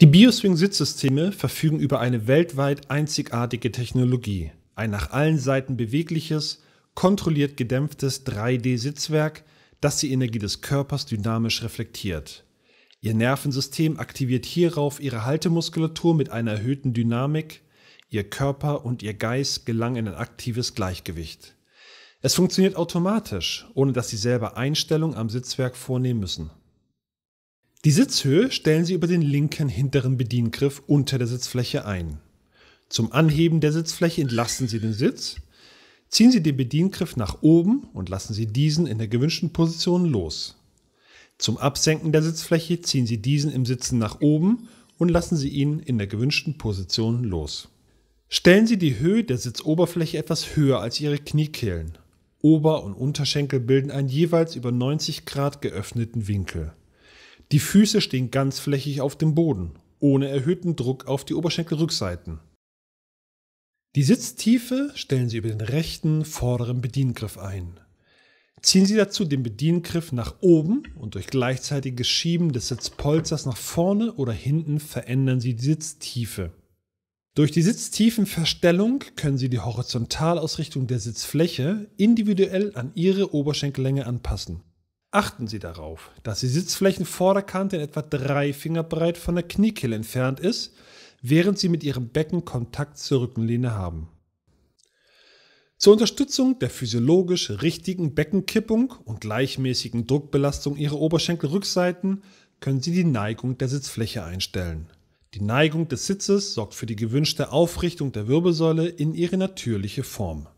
Die Bioswing-Sitzsysteme verfügen über eine weltweit einzigartige Technologie. Ein nach allen Seiten bewegliches, kontrolliert gedämpftes 3D-Sitzwerk, das die Energie des Körpers dynamisch reflektiert. Ihr Nervensystem aktiviert hierauf ihre Haltemuskulatur mit einer erhöhten Dynamik. Ihr Körper und ihr Geist gelangen in ein aktives Gleichgewicht. Es funktioniert automatisch, ohne dass Sie selber Einstellungen am Sitzwerk vornehmen müssen. Die Sitzhöhe stellen Sie über den linken hinteren Bediengriff unter der Sitzfläche ein. Zum Anheben der Sitzfläche entlasten Sie den Sitz. Ziehen Sie den Bediengriff nach oben und lassen Sie diesen in der gewünschten Position los. Zum Absenken der Sitzfläche ziehen Sie diesen im Sitzen nach oben und lassen Sie ihn in der gewünschten Position los. Stellen Sie die Höhe der Sitzoberfläche etwas höher als Ihre Kniekehlen. Ober- und Unterschenkel bilden einen jeweils über 90 Grad geöffneten Winkel. Die Füße stehen ganzflächig auf dem Boden, ohne erhöhten Druck auf die Oberschenkelrückseiten. Die Sitztiefe stellen Sie über den rechten vorderen Bediengriff ein. Ziehen Sie dazu den Bediengriff nach oben und durch gleichzeitiges Schieben des Sitzpolsters nach vorne oder hinten verändern Sie die Sitztiefe. Durch die Sitztiefenverstellung können Sie die Horizontalausrichtung der Sitzfläche individuell an Ihre Oberschenkellänge anpassen. Achten Sie darauf, dass die Sitzflächenvorderkante in etwa drei Finger breit von der Kniekehle entfernt ist, während Sie mit Ihrem Becken Kontakt zur Rückenlehne haben. Zur Unterstützung der physiologisch richtigen Beckenkippung und gleichmäßigen Druckbelastung Ihrer Oberschenkelrückseiten können Sie die Neigung der Sitzfläche einstellen. Die Neigung des Sitzes sorgt für die gewünschte Aufrichtung der Wirbelsäule in ihre natürliche Form.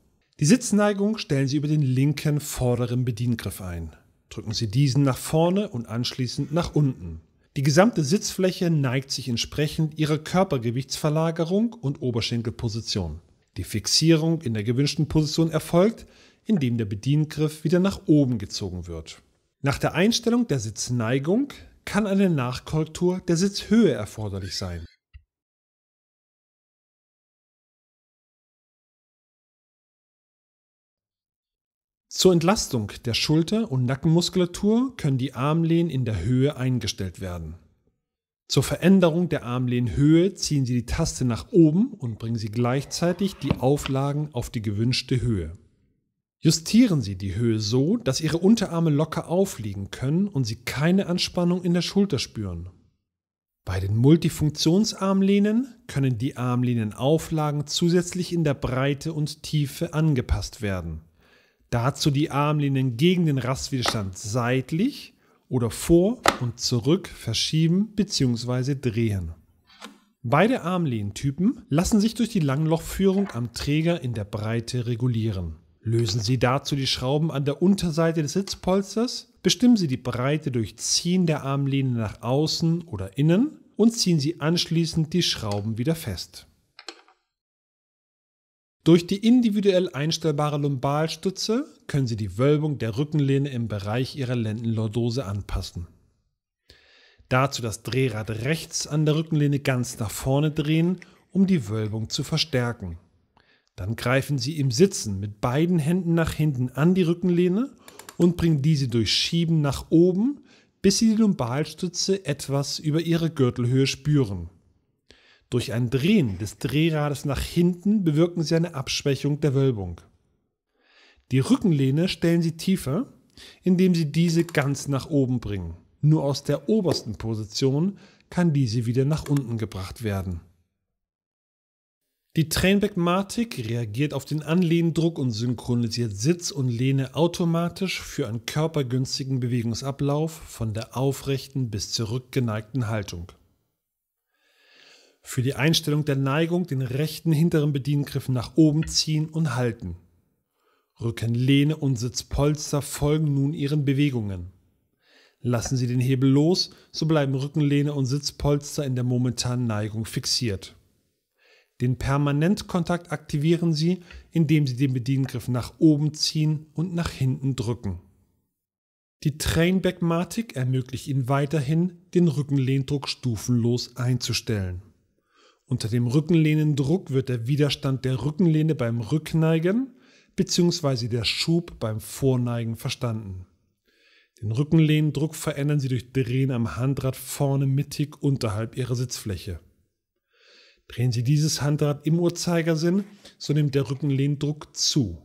Die Sitzneigung stellen Sie über den linken vorderen Bediengriff ein drücken Sie diesen nach vorne und anschließend nach unten. Die gesamte Sitzfläche neigt sich entsprechend Ihrer Körpergewichtsverlagerung und Oberschenkelposition. Die Fixierung in der gewünschten Position erfolgt, indem der Bediengriff wieder nach oben gezogen wird. Nach der Einstellung der Sitzneigung kann eine Nachkorrektur der Sitzhöhe erforderlich sein. Zur Entlastung der Schulter- und Nackenmuskulatur können die Armlehnen in der Höhe eingestellt werden. Zur Veränderung der Armlehnhöhe ziehen Sie die Taste nach oben und bringen Sie gleichzeitig die Auflagen auf die gewünschte Höhe. Justieren Sie die Höhe so, dass Ihre Unterarme locker aufliegen können und Sie keine Anspannung in der Schulter spüren. Bei den Multifunktionsarmlehnen können die Armlehnenauflagen zusätzlich in der Breite und Tiefe angepasst werden. Dazu die Armlehnen gegen den Rastwiderstand seitlich oder vor und zurück verschieben bzw. drehen. Beide Armlehntypen lassen sich durch die Langlochführung am Träger in der Breite regulieren. Lösen Sie dazu die Schrauben an der Unterseite des Sitzpolsters, bestimmen Sie die Breite durch Ziehen der Armlehne nach außen oder innen und ziehen Sie anschließend die Schrauben wieder fest. Durch die individuell einstellbare Lumbalstütze können Sie die Wölbung der Rückenlehne im Bereich Ihrer Lendenlordose anpassen. Dazu das Drehrad rechts an der Rückenlehne ganz nach vorne drehen, um die Wölbung zu verstärken. Dann greifen Sie im Sitzen mit beiden Händen nach hinten an die Rückenlehne und bringen diese durch Schieben nach oben, bis Sie die Lumbalstütze etwas über Ihre Gürtelhöhe spüren. Durch ein Drehen des Drehrades nach hinten bewirken sie eine Abschwächung der Wölbung. Die Rückenlehne stellen sie tiefer, indem sie diese ganz nach oben bringen. Nur aus der obersten Position kann diese wieder nach unten gebracht werden. Die Trainback-Matic reagiert auf den Anlehndruck und synchronisiert Sitz und Lehne automatisch für einen körpergünstigen Bewegungsablauf von der aufrechten bis zur rückgeneigten Haltung. Für die Einstellung der Neigung den rechten hinteren Bediengriff nach oben ziehen und halten. Rückenlehne und Sitzpolster folgen nun ihren Bewegungen. Lassen Sie den Hebel los, so bleiben Rückenlehne und Sitzpolster in der momentanen Neigung fixiert. Den Permanentkontakt aktivieren Sie, indem Sie den Bediengriff nach oben ziehen und nach hinten drücken. Die Trainbackmatik ermöglicht Ihnen weiterhin, den Rückenlehndruck stufenlos einzustellen. Unter dem Rückenlehnendruck wird der Widerstand der Rückenlehne beim Rückneigen bzw. der Schub beim Vorneigen verstanden. Den Rückenlehnendruck verändern Sie durch Drehen am Handrad vorne mittig unterhalb Ihrer Sitzfläche. Drehen Sie dieses Handrad im Uhrzeigersinn, so nimmt der Rückenlehndruck zu.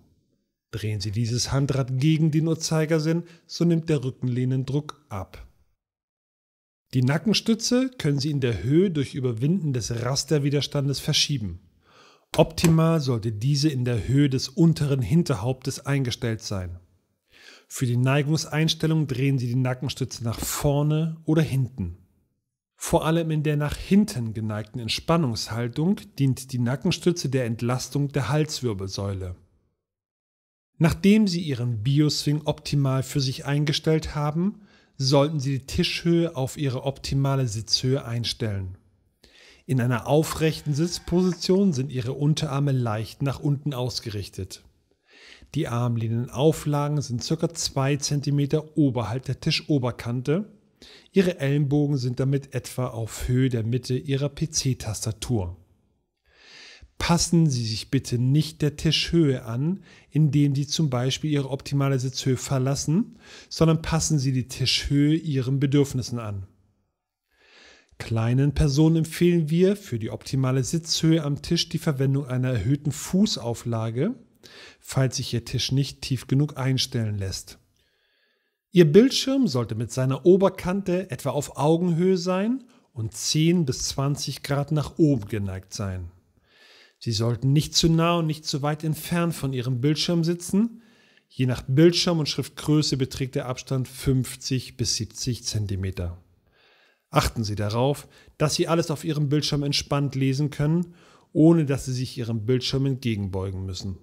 Drehen Sie dieses Handrad gegen den Uhrzeigersinn, so nimmt der Rückenlehnendruck ab. Die Nackenstütze können Sie in der Höhe durch Überwinden des Rasterwiderstandes verschieben. Optimal sollte diese in der Höhe des unteren Hinterhauptes eingestellt sein. Für die Neigungseinstellung drehen Sie die Nackenstütze nach vorne oder hinten. Vor allem in der nach hinten geneigten Entspannungshaltung dient die Nackenstütze der Entlastung der Halswirbelsäule. Nachdem Sie Ihren Bioswing optimal für sich eingestellt haben, sollten Sie die Tischhöhe auf Ihre optimale Sitzhöhe einstellen. In einer aufrechten Sitzposition sind Ihre Unterarme leicht nach unten ausgerichtet. Die Armlinenauflagen sind ca. 2 cm oberhalb der Tischoberkante. Ihre Ellenbogen sind damit etwa auf Höhe der Mitte Ihrer PC-Tastatur. Passen Sie sich bitte nicht der Tischhöhe an, indem Sie zum Beispiel Ihre optimale Sitzhöhe verlassen, sondern passen Sie die Tischhöhe Ihren Bedürfnissen an. Kleinen Personen empfehlen wir für die optimale Sitzhöhe am Tisch die Verwendung einer erhöhten Fußauflage, falls sich Ihr Tisch nicht tief genug einstellen lässt. Ihr Bildschirm sollte mit seiner Oberkante etwa auf Augenhöhe sein und 10 bis 20 Grad nach oben geneigt sein. Sie sollten nicht zu nah und nicht zu weit entfernt von Ihrem Bildschirm sitzen. Je nach Bildschirm und Schriftgröße beträgt der Abstand 50 bis 70 cm. Achten Sie darauf, dass Sie alles auf Ihrem Bildschirm entspannt lesen können, ohne dass Sie sich Ihrem Bildschirm entgegenbeugen müssen.